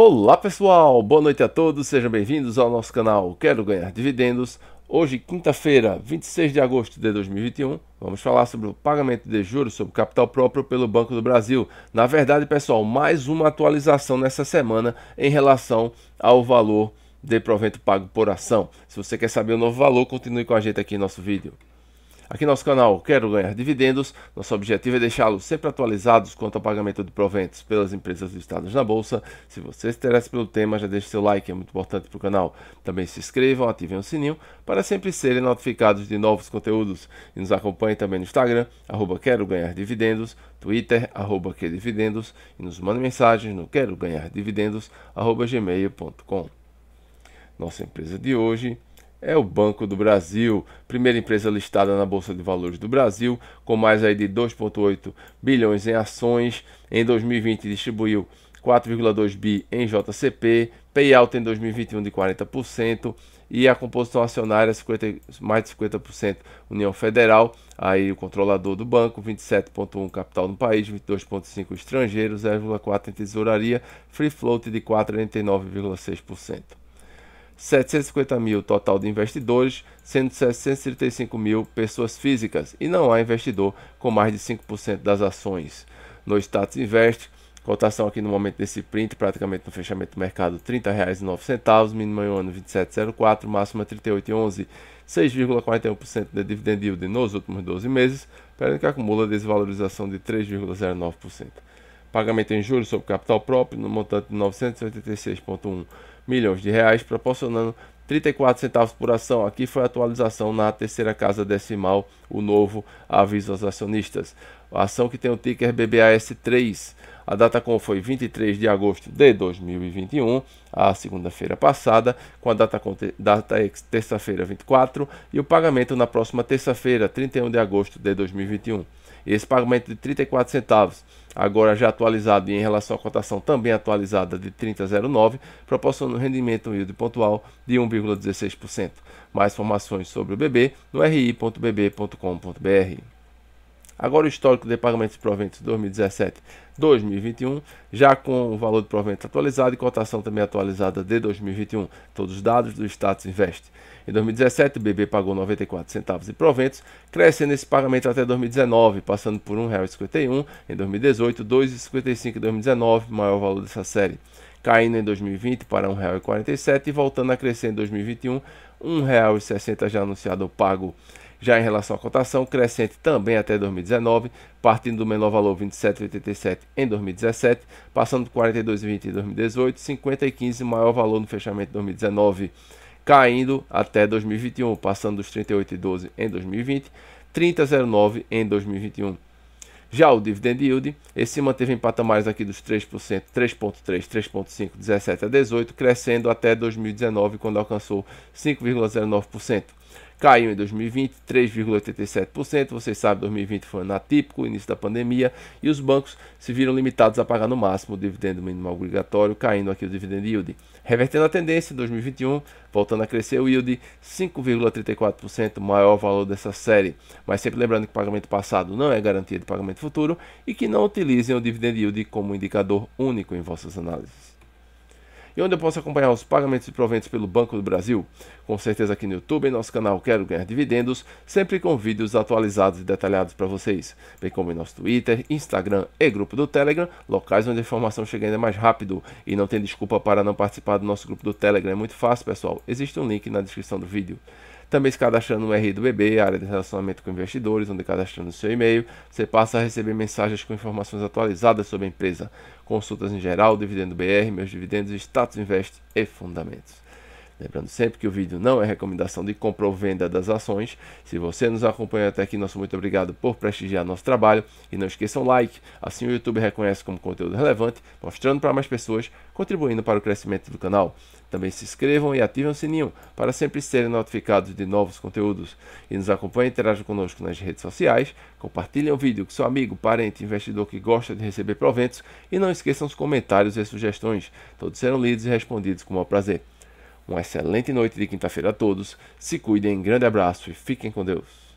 Olá pessoal, boa noite a todos, sejam bem-vindos ao nosso canal Quero Ganhar Dividendos. Hoje, quinta-feira, 26 de agosto de 2021, vamos falar sobre o pagamento de juros sobre capital próprio pelo Banco do Brasil. Na verdade, pessoal, mais uma atualização nessa semana em relação ao valor de provento pago por ação. Se você quer saber o novo valor, continue com a gente aqui no nosso vídeo. Aqui nosso canal Quero Ganhar Dividendos, nosso objetivo é deixá-los sempre atualizados quanto ao pagamento de proventos pelas empresas listadas na Bolsa. Se você se interessa pelo tema, já deixe seu like, é muito importante para o canal. Também se inscrevam, ativem o sininho para sempre serem notificados de novos conteúdos. E nos acompanhe também no Instagram, arroba Quero Ganhar Dividendos, Twitter, arroba e nos mande mensagens no quero ganhar dividendos, arroba gmail.com. Nossa empresa de hoje é o Banco do Brasil, primeira empresa listada na Bolsa de Valores do Brasil, com mais aí de 2,8 bilhões em ações. Em 2020 distribuiu 4,2 bi em JCP, payout em 2021 de 40% e a composição acionária 50, mais de 50% União Federal, aí o controlador do banco, 27,1% capital no país, 22,5% estrangeiro, 0,4% em tesouraria, free float de 49,6%. 750 mil total de investidores, sendo 735 mil pessoas físicas, e não há investidor com mais de 5% das ações. No Status Invest, cotação aqui no momento desse print, praticamente no fechamento do mercado, R$ 30,09, mínimo em ano 27,04, máxima 38,11, 6,41% de dividend yield nos últimos 12 meses, período que acumula desvalorização de 3,09%. Pagamento em juros sobre capital próprio no montante de 986,1 milhões de reais, proporcionando 34 centavos por ação. Aqui foi a atualização na terceira casa decimal, o novo aviso aos acionistas. A ação que tem o ticker BBAS3. A Datacom foi 23 de agosto de 2021, a segunda-feira passada, com a Datacom DataEx terça-feira 24 e o pagamento na próxima terça-feira, 31 de agosto de 2021. Esse pagamento de 34 centavos, agora já atualizado e em relação à cotação também atualizada de 30,09, proporciona um rendimento yield pontual de 1,16%. Mais informações sobre o BB no ri.bb.com.br. Agora o histórico de pagamentos de proventos 2017-2021, já com o valor de proventos atualizado e cotação também atualizada de 2021. Todos os dados do Status Invest. Em 2017, o BB pagou 94 centavos de proventos, crescendo esse pagamento até 2019, passando por R$ 1,51 em 2018, R$ 2,55 em 2019, maior valor dessa série caindo em 2020 para R$ 1,47 e voltando a crescer em 2021, R$ 1,60 já anunciado pago já em relação à cotação, crescente também até 2019, partindo do menor valor 27,87 em 2017, passando de 42,20 em 2018, 50,15 maior valor no fechamento de 2019, caindo até 2021, passando dos 38,12 em 2020, 30,09 em 2021. Já o dividend yield, esse manteve em patamares aqui dos 3%, 3.3, 3.5, 17 a 18, crescendo até 2019 quando alcançou 5,09% caiu em 2020 3,87%. Vocês sabem, 2020 foi um ano atípico, início da pandemia, e os bancos se viram limitados a pagar no máximo o dividendo mínimo obrigatório, caindo aqui o dividend yield. Revertendo a tendência, em 2021, voltando a crescer o yield 5,34%, maior valor dessa série. Mas sempre lembrando que pagamento passado não é garantia de pagamento futuro e que não utilizem o dividend yield como indicador único em vossas análises. E onde eu posso acompanhar os pagamentos e proventos pelo Banco do Brasil? Com certeza aqui no YouTube, em nosso canal Quero Ganhar Dividendos, sempre com vídeos atualizados e detalhados para vocês, bem como em nosso Twitter, Instagram e grupo do Telegram, locais onde a informação chega ainda mais rápido e não tem desculpa para não participar do nosso grupo do Telegram. É muito fácil, pessoal. Existe um link na descrição do vídeo. Também se cadastrando no RI do BB, área de relacionamento com investidores, onde cadastrando seu e-mail, você passa a receber mensagens com informações atualizadas sobre a empresa, consultas em geral, dividendo BR, meus dividendos, status invest e fundamentos. Lembrando sempre que o vídeo não é recomendação de compra ou venda das ações. Se você nos acompanhou até aqui, nosso muito obrigado por prestigiar nosso trabalho. E não esqueçam o like, assim o YouTube reconhece como conteúdo relevante, mostrando para mais pessoas, contribuindo para o crescimento do canal. Também se inscrevam e ativem o sininho para sempre serem notificados de novos conteúdos. E nos acompanhem e interajam conosco nas redes sociais. Compartilhem o vídeo com seu amigo, parente, investidor que gosta de receber proventos. E não esqueçam os comentários e sugestões. Todos serão lidos e respondidos com o maior prazer. Uma excelente noite de quinta-feira a todos. Se cuidem, grande abraço e fiquem com Deus.